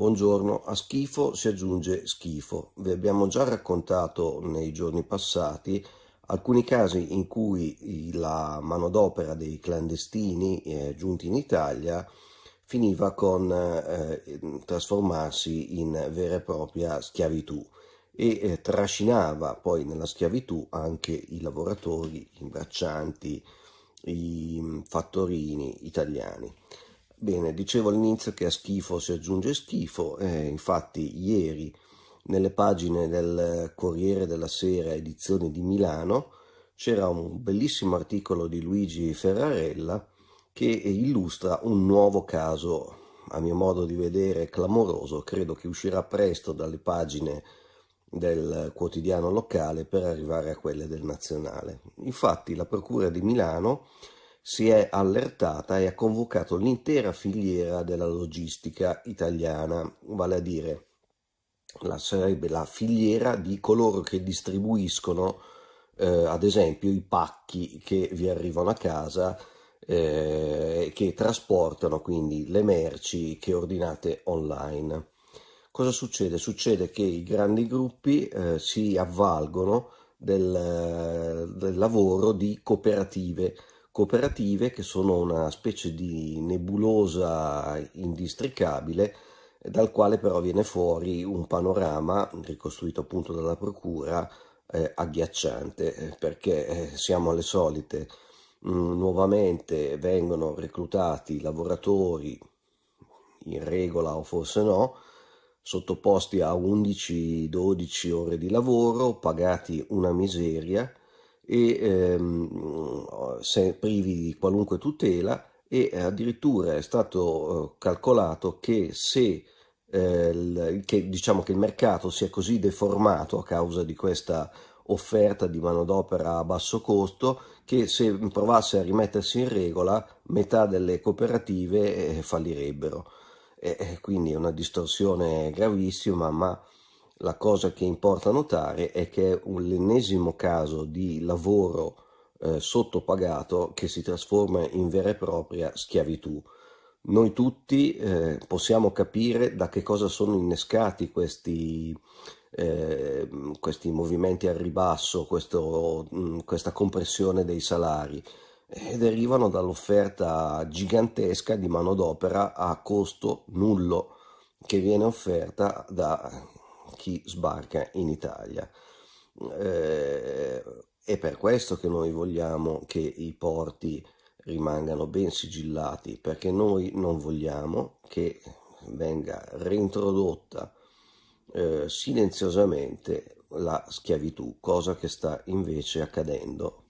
Buongiorno, a schifo si aggiunge schifo. Vi abbiamo già raccontato nei giorni passati alcuni casi in cui la manodopera dei clandestini eh, giunti in Italia finiva con eh, trasformarsi in vera e propria schiavitù e eh, trascinava poi nella schiavitù anche i lavoratori, i braccianti, i mm, fattorini italiani. Bene, dicevo all'inizio che a schifo si aggiunge schifo, eh, infatti ieri nelle pagine del Corriere della Sera edizione di Milano c'era un bellissimo articolo di Luigi Ferrarella che illustra un nuovo caso, a mio modo di vedere clamoroso, credo che uscirà presto dalle pagine del quotidiano locale per arrivare a quelle del nazionale. Infatti la Procura di Milano si è allertata e ha convocato l'intera filiera della logistica italiana, vale a dire la, sarebbe la filiera di coloro che distribuiscono eh, ad esempio i pacchi che vi arrivano a casa eh, che trasportano quindi le merci che ordinate online. Cosa succede? Succede che i grandi gruppi eh, si avvalgono del, del lavoro di cooperative cooperative che sono una specie di nebulosa indistricabile dal quale però viene fuori un panorama ricostruito appunto dalla procura eh, agghiacciante eh, perché eh, siamo alle solite mh, mm, nuovamente vengono reclutati lavoratori in regola o forse no sottoposti a 11-12 ore di lavoro pagati una miseria e ehm, mm, privi di qualunque tutela e addirittura è stato eh, calcolato che se eh, che, diciamo che il mercato si è così deformato a causa di questa offerta di manodopera a basso costo che se provasse a rimettersi in regola metà delle cooperative eh, fallirebbero. E, quindi è una distorsione gravissima, ma la cosa che importa notare è che è l'ennesimo caso di lavoro eh, sottopagato che si trasforma in vera e propria schiavitù. Noi tutti eh, possiamo capire da che cosa sono innescati questi, eh, questi movimenti al ribasso, questo, mh, mm, questa compressione dei salari e derivano dall'offerta gigantesca di manodopera a costo nullo che viene offerta da chi sbarca in Italia. Eh, è per questo che noi vogliamo che i porti rimangano ben sigillati, perché noi non vogliamo che venga reintrodotta eh, silenziosamente la schiavitù, cosa che sta invece accadendo